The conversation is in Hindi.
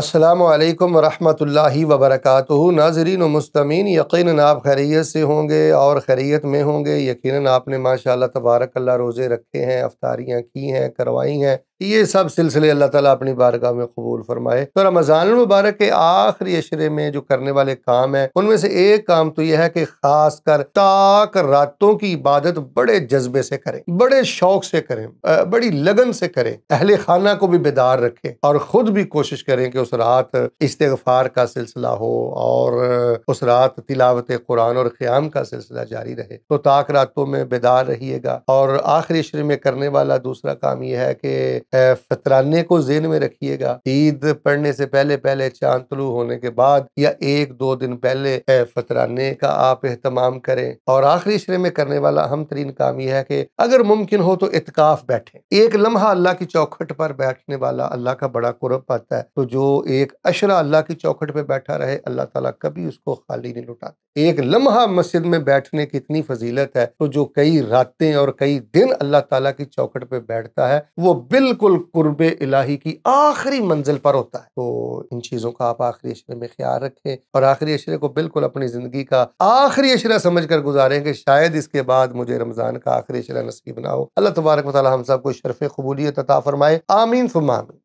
असलकम वरहमल वबरक नाजरीन मस्तमीन यकीन आप खैरियत से होंगे और खैरियत में होंगे यकीन आपने माशा तबारक रोज़े रखे हैं अफ्तारियाँ की हैं करवाई हैं ये सब सिलसिले अल्लाह ताला अपनी बारगाह में कबूल फरमाए तो रमज़ान मुबारक के आखिरी अशरे में जो करने वाले काम है उनमें से एक काम तो यह है कि खास कर ताक रातों की इबादत बड़े जज्बे से करें बड़े शौक से करें बड़ी लगन से करें अहले खाना को भी बेदार रखें और खुद भी कोशिश करें कि उस रात इस्तफार का सिलसिला हो और उस रात तिलावत कुरान और क़्याम का सिलसिला जारी रहे तो ताक रातों में बेदार रहिएगा और आखिरी अशरे में करने वाला दूसरा काम यह है कि फतराने को जेन में रखिएगा ईद पढ़ने से पहले पहले चांद तलू होने के बाद या एक दो दिन पहले फतराने का आप एहतमाम करें और आखिरी शरे में करने वाला अहम तरीन काम यह है कि अगर मुमकिन हो तो इतकाफ बैठे एक लम्हा अल्लाह की चौखट पर बैठने वाला अल्लाह का बड़ा कुरब पाता है तो जो एक अशरा अल्लाह की चौखट पर बैठा रहे अल्लाह तला कभी उसको खाली नहीं लुटाता एक लम्हा मस्जिद में बैठने की इतनी फजीलत है तो जो कई रातें और कई दिन अल्लाह ताला की चौकट पे बैठता है वो बिल्कुल कुर्ब इलाही की आखिरी मंजिल पर होता है तो इन चीज़ों का आप आखिरी अशरे में ख्याल रखें और आखिरी अशरे को बिल्कुल अपनी ज़िंदगी का आखिरी अशरा समझ कर गुजारें कि शायद इसके बाद मुझे रमज़ान का आखिरी अशरा नसीब ना हो अल्लाह तबारक मतलब हम सबको शरफ़ कबूलियत अता फरमाए आमीन फमामीन